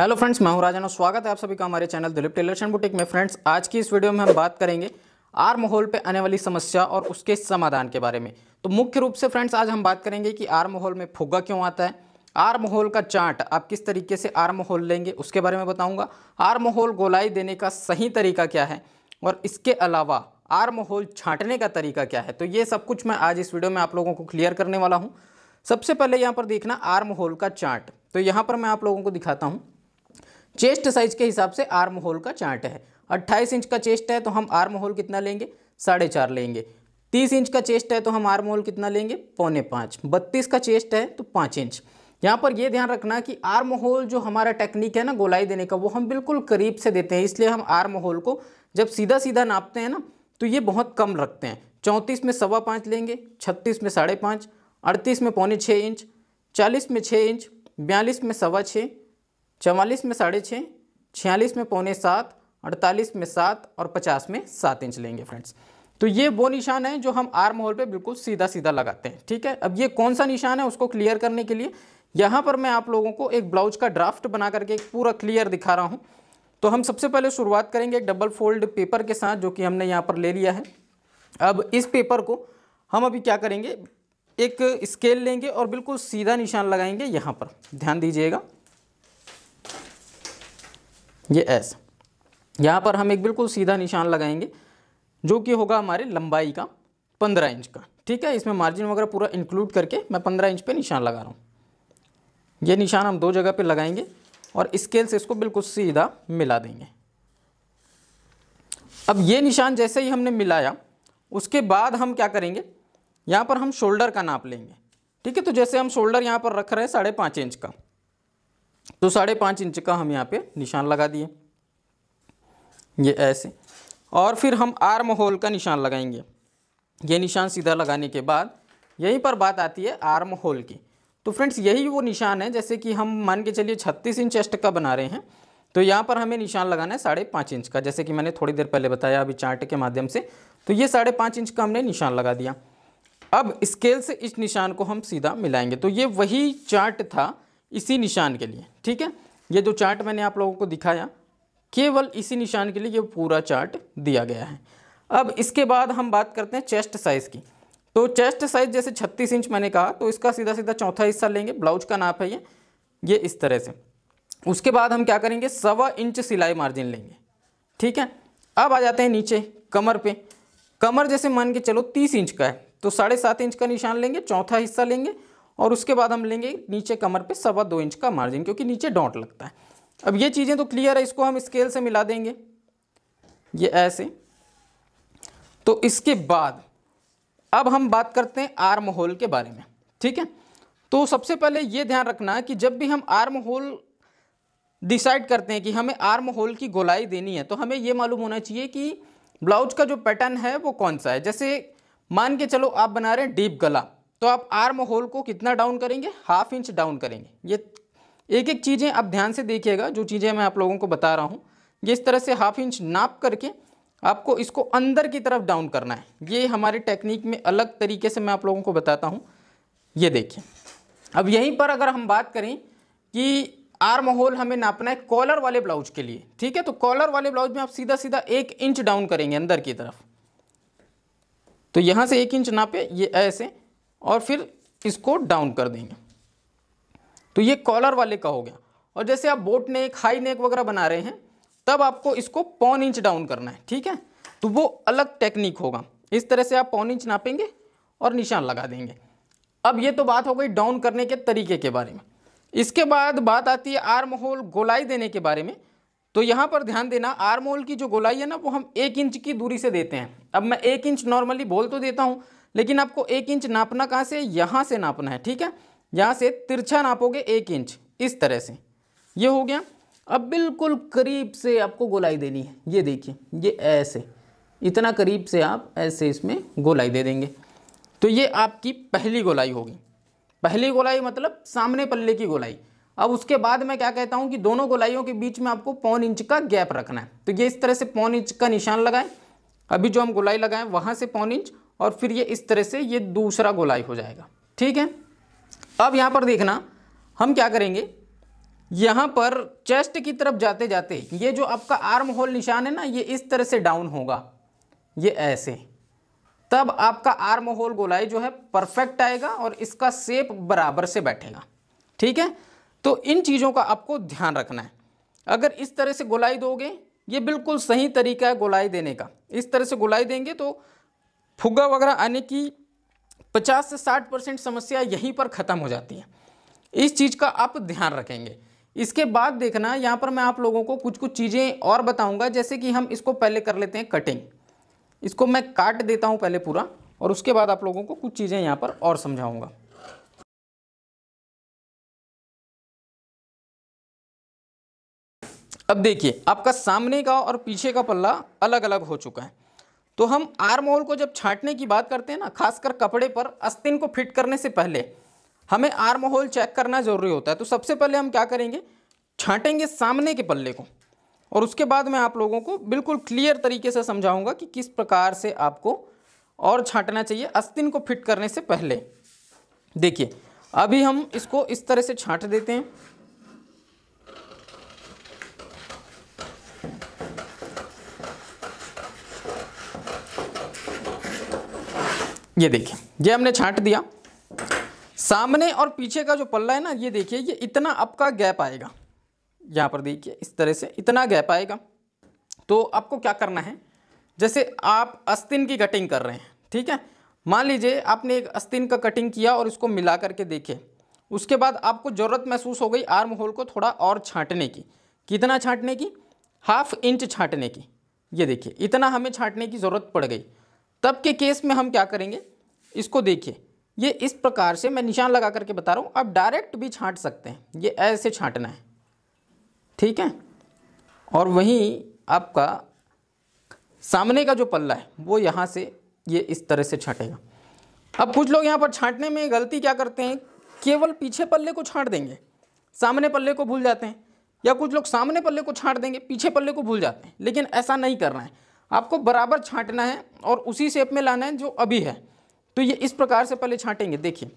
hello friends मैं हूं राजन और स्वागत है आप सभी का हमारे चैनल दिलीप एंड बुटीक में फ्रेंड्स आज की इस वीडियो में हम बात करेंगे आर माहौल पे आने वाली समस्या और उसके समाधान के बारे में तो मुख्य रूप से फ्रेंड्स आज हम बात करेंगे कि आर माहौल में फुग्गा क्यों आता है आर माहौल का चार्ट आप किस तरीके से आर माहौल लेंगे उसके बारे में बताऊँगा आर माहौल गोलाई देने का सही तरीका क्या है और इसके अलावा आर माहौल छाँटने का तरीका क्या है तो ये सब कुछ मैं आज इस वीडियो में आप लोगों को क्लियर करने वाला हूँ सबसे पहले यहाँ पर देखना आर माहौल का चार्ट तो यहाँ पर मैं आप लोगों को दिखाता हूँ चेस्ट साइज के हिसाब से आर्म होल का चार्ट है अट्ठाईस इंच का चेस्ट है तो हम आर्म होल कितना लेंगे साढ़े चार लेंगे तीस इंच का चेस्ट है तो हम आर्म होल कितना लेंगे पौने पाँच बत्तीस का चेस्ट है तो पाँच इंच यहाँ पर यह ध्यान रखना कि आर्म होल जो हमारा टेक्निक है ना गोलाई देने का वो हम बिल्कुल करीब से देते हैं इसलिए हम आर्म होल को जब सीधा सीधा नापते हैं ना तो ये बहुत कम रखते हैं चौंतीस में सवा पाँच लेंगे छत्तीस में साढ़े पाँच अड़तीस में पौने छः इंच चालीस में छः इंच बयालीस में सवा छः चवालीस में साढ़े छः छियालीस में पौने सात अड़तालीस में सात और पचास में सात इंच लेंगे फ्रेंड्स तो ये वो निशान है जो हम आर्म होल पे बिल्कुल सीधा सीधा लगाते हैं ठीक है अब ये कौन सा निशान है उसको क्लियर करने के लिए यहाँ पर मैं आप लोगों को एक ब्लाउज का ड्राफ्ट बना करके पूरा क्लियर दिखा रहा हूँ तो हम सबसे पहले शुरुआत करेंगे एक डबल फोल्ड पेपर के साथ जो कि हमने यहाँ पर ले लिया है अब इस पेपर को हम अभी क्या करेंगे एक स्केल लेंगे और बिल्कुल सीधा निशान लगाएंगे यहाँ पर ध्यान दीजिएगा ये एस यहाँ पर हम एक बिल्कुल सीधा निशान लगाएंगे जो कि होगा हमारे लंबाई का पंद्रह इंच का ठीक है इसमें मार्जिन वगैरह पूरा इंक्लूड करके मैं पंद्रह इंच पे निशान लगा रहा हूँ ये निशान हम दो जगह पे लगाएंगे और स्केल से इसको बिल्कुल सीधा मिला देंगे अब ये निशान जैसे ही हमने मिलाया उसके बाद हम क्या करेंगे यहाँ पर हम शोल्डर का नाप लेंगे ठीक है तो जैसे हम शोल्डर यहाँ पर रख रहे हैं साढ़े पाँच इंच का तो साढ़े पाँच इंच का हम यहाँ पे निशान लगा दिए ये ऐसे और फिर हम आर्म होल का निशान लगाएंगे ये निशान सीधा लगाने के बाद यहीं पर बात आती है आर्म होल की तो फ्रेंड्स यही वो निशान है जैसे कि हम मान के चलिए छत्तीस इंच एस्ट का बना रहे हैं तो यहाँ पर हमें निशान लगाना है साढ़े पाँच इंच का जैसे कि मैंने थोड़ी देर पहले बताया अभी चार्ट के माध्यम से तो ये साढ़े पाँच इंच का हमने निशान लगा दिया अब स्केल से इस निशान को हम सीधा मिलाएंगे तो ये वही चार्ट था इसी निशान के लिए ठीक है ये जो चार्ट मैंने आप लोगों को दिखाया केवल इसी निशान के लिए ये पूरा चार्ट दिया गया है अब इसके बाद हम बात करते हैं चेस्ट साइज़ की तो चेस्ट साइज़ जैसे छत्तीस इंच मैंने कहा तो इसका सीधा सीधा चौथा हिस्सा लेंगे ब्लाउज का नाप है ये ये इस तरह से उसके बाद हम क्या करेंगे सवा इंच सिलाई मार्जिन लेंगे ठीक है अब आ जाते हैं नीचे कमर पे कमर जैसे मान के चलो तीस इंच का है तो साढ़े सात इंच का निशान लेंगे चौथा हिस्सा लेंगे और उसके बाद हम लेंगे नीचे कमर पे सवा दो इंच का मार्जिन क्योंकि नीचे डॉट लगता है अब ये चीज़ें तो क्लियर है इसको हम स्केल से मिला देंगे ये ऐसे तो इसके बाद अब हम बात करते हैं आर्म होल के बारे में ठीक है तो सबसे पहले ये ध्यान रखना है कि जब भी हम आर्म होल डिसाइड करते हैं कि हमें आर्म होल की गोलाई देनी है तो हमें ये मालूम होना चाहिए कि ब्लाउज का जो पैटर्न है वो कौन सा है जैसे मान के चलो आप बना रहे हैं डीप गला तो आप आर्म होल को कितना डाउन करेंगे हाफ इंच डाउन करेंगे ये एक एक चीज़ें आप ध्यान से देखिएगा जो चीज़ें मैं आप लोगों को बता रहा हूँ ये इस तरह से हाफ इंच नाप करके आपको इसको अंदर की तरफ डाउन करना है ये हमारे टेक्निक में अलग तरीके से मैं आप लोगों को बताता हूँ ये देखिए अब यहीं पर अगर हम बात करें कि आर्म होल हमें नापना है कॉलर वाले ब्लाउज के लिए ठीक है तो कॉलर वाले ब्लाउज में आप सीधा सीधा एक इंच डाउन करेंगे अंदर की तरफ तो यहाँ से एक इंच नापे ये ऐसे और फिर इसको डाउन कर देंगे तो ये कॉलर वाले का हो गया और जैसे आप बोट नेक हाई नेक वगैरह बना रहे हैं तब आपको इसको पौन इंच डाउन करना है ठीक है तो वो अलग टेक्निक होगा इस तरह से आप पौन इंच नापेंगे और निशान लगा देंगे अब ये तो बात हो गई डाउन करने के तरीके के बारे में इसके बाद बात आती है आर्म होल गोलाई देने के बारे में तो यहाँ पर ध्यान देना आर्म होल की जो गोलाई है ना वो हम एक इंच की दूरी से देते हैं अब मैं एक इंच नॉर्मली बोल तो देता हूँ लेकिन आपको एक इंच नापना कहाँ से यहाँ से नापना है ठीक है यहाँ से तिरछा नापोगे एक इंच इस तरह से ये हो गया अब बिल्कुल करीब से आपको गोलाई देनी है ये देखिए ये ऐसे इतना करीब से आप ऐसे इसमें गोलाई दे देंगे तो ये आपकी पहली गोलाई होगी पहली गोलाई मतलब सामने पल्ले की गोलाई अब उसके बाद मैं क्या कहता हूँ कि दोनों गोलाइयों के बीच में आपको पौन इंच का गैप रखना है तो ये इस तरह से पौन इंच का निशान लगाएं अभी जो हम गोलाई लगाएं वहाँ से पौन इंच और फिर ये इस तरह से ये दूसरा गोलाई हो जाएगा ठीक है अब यहाँ पर देखना हम क्या करेंगे यहाँ पर चेस्ट की तरफ जाते जाते ये जो आपका आर्म होल निशान है ना ये इस तरह से डाउन होगा ये ऐसे तब आपका आर्म होल गोलाई जो है परफेक्ट आएगा और इसका सेप बराबर से बैठेगा ठीक है तो इन चीज़ों का आपको ध्यान रखना है अगर इस तरह से गोलाई दोगे ये बिल्कुल सही तरीका है गोलाई देने का इस तरह से गोलाई देंगे तो फुग्गा वगैरह आने की 50 से 60 परसेंट समस्या यहीं पर ख़त्म हो जाती है इस चीज़ का आप ध्यान रखेंगे इसके बाद देखना यहाँ पर मैं आप लोगों को कुछ कुछ चीज़ें और बताऊँगा जैसे कि हम इसको पहले कर लेते हैं कटिंग इसको मैं काट देता हूँ पहले पूरा और उसके बाद आप लोगों को कुछ चीज़ें यहाँ पर और समझाऊँगा अब देखिए आपका सामने का और पीछे का पल्ला अलग अलग हो चुका है तो हम आर्म होल को जब छांटने की बात करते हैं ना खासकर कपड़े पर अस्तिन को फिट करने से पहले हमें आर्म होल चेक करना ज़रूरी होता है तो सबसे पहले हम क्या करेंगे छांटेंगे सामने के पल्ले को और उसके बाद मैं आप लोगों को बिल्कुल क्लियर तरीके से समझाऊंगा कि किस प्रकार से आपको और छांटना चाहिए अस्तिन को फिट करने से पहले देखिए अभी हम इसको इस तरह से छांट देते हैं ये देखिए ये हमने छांट दिया सामने और पीछे का जो पल्ला है ना ये देखिए ये इतना आपका गैप आएगा यहाँ पर देखिए इस तरह से इतना गैप आएगा तो आपको क्या करना है जैसे आप अस्तिन की कटिंग कर रहे हैं ठीक है मान लीजिए आपने एक अस्तिन का कटिंग किया और इसको मिला करके देखे उसके बाद आपको ज़रूरत महसूस हो गई आर्म होल को थोड़ा और छाँटने की कितना छाँटने की हाफ इंच छाँटने की ये देखिए इतना हमें छाँटने की ज़रूरत पड़ गई तब के केस में हम क्या करेंगे इसको देखिए ये इस प्रकार से मैं निशान लगा करके बता रहा हूँ आप डायरेक्ट भी छाँट सकते हैं ये ऐसे छाँटना है ठीक है और वहीं आपका सामने का जो पल्ला है वो यहाँ से ये इस तरह से छाटेगा अब कुछ लोग यहाँ पर छाँटने में गलती क्या करते हैं केवल पीछे पल्ले को छाँट देंगे सामने पल्ले को भूल जाते हैं या कुछ लोग सामने पल्ले को छाँट देंगे पीछे पल्ले को भूल जाते हैं लेकिन ऐसा नहीं करना है आपको बराबर छाँटना है और उसी शेप में लाना है जो अभी है तो ये इस प्रकार से पहले छांटेंगे देखिए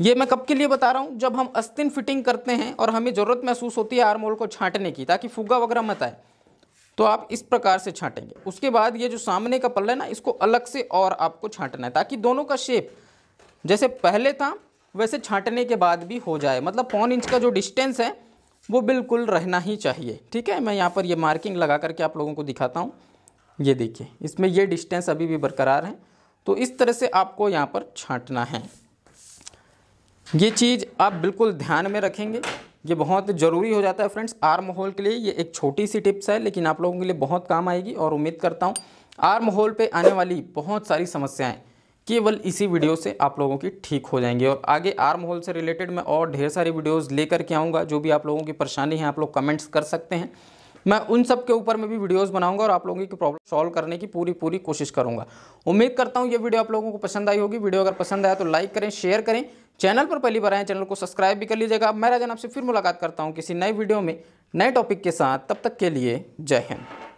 ये मैं कब के लिए बता रहा हूँ जब हम अस्तिन फिटिंग करते हैं और हमें ज़रूरत महसूस होती है आर्मोल को छांटने की ताकि फुग्गा वगैरह मत आए तो आप इस प्रकार से छांटेंगे उसके बाद ये जो सामने का पल्ला है ना इसको अलग से और आपको छांटना है ताकि दोनों का शेप जैसे पहले था वैसे छांटने के बाद भी हो जाए मतलब पौन इंच का जो डिस्टेंस है वो बिल्कुल रहना ही चाहिए ठीक है मैं यहाँ पर ये मार्किंग लगा करके आप लोगों को दिखाता हूँ ये देखिए इसमें ये डिस्टेंस अभी भी बरकरार है तो इस तरह से आपको यहाँ पर छांटना है ये चीज़ आप बिल्कुल ध्यान में रखेंगे ये बहुत ज़रूरी हो जाता है फ्रेंड्स आर्म होल के लिए ये एक छोटी सी टिप्स है लेकिन आप लोगों के लिए बहुत काम आएगी और उम्मीद करता हूँ आर्म होल पे आने वाली बहुत सारी समस्याएं केवल इसी वीडियो से आप लोगों की ठीक हो जाएंगी और आगे आर्म होल से रिलेटेड मैं और ढेर सारी वीडियोस लेकर के आऊँगा जो भी आप लोगों की परेशानी है आप लोग कमेंट्स कर सकते हैं मैं उन सब के ऊपर में भी वीडियोस बनाऊंगा और आप लोगों की प्रॉब्लम सॉल्व करने की पूरी पूरी कोशिश करूंगा उम्मीद करता हूं ये वीडियो आप लोगों को पसंद आई होगी वीडियो अगर पसंद आया तो लाइक करें शेयर करें चैनल पर पहली बार आए चैनल को सब्सक्राइब भी कर लीजिएगा मैं राजन आपसे फिर मुलाकात करता हूँ किसी नए वीडियो में नए टॉपिक के साथ तब तक के लिए जय हिंद